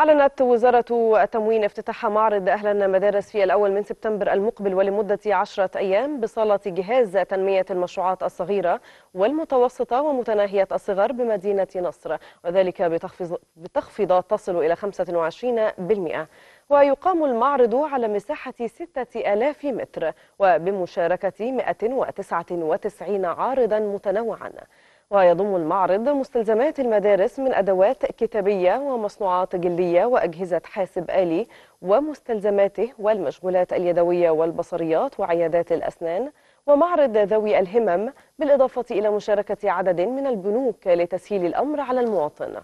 أعلنت وزارة التموين افتتاح معرض أهلا مدارس في الأول من سبتمبر المقبل ولمدة عشرة أيام بصالة جهاز تنمية المشروعات الصغيرة والمتوسطة ومتناهية الصغر بمدينة نصر وذلك بتخفيضات تصل إلى 25% ويقام المعرض على مساحة 6000 متر وبمشاركة 199 عارضا متنوعا ويضم المعرض مستلزمات المدارس من أدوات كتابية ومصنوعات جلدية وأجهزة حاسب آلي ومستلزماته والمشغولات اليدوية والبصريات وعيادات الأسنان ومعرض ذوي الهمم بالإضافة إلى مشاركة عدد من البنوك لتسهيل الأمر على المواطن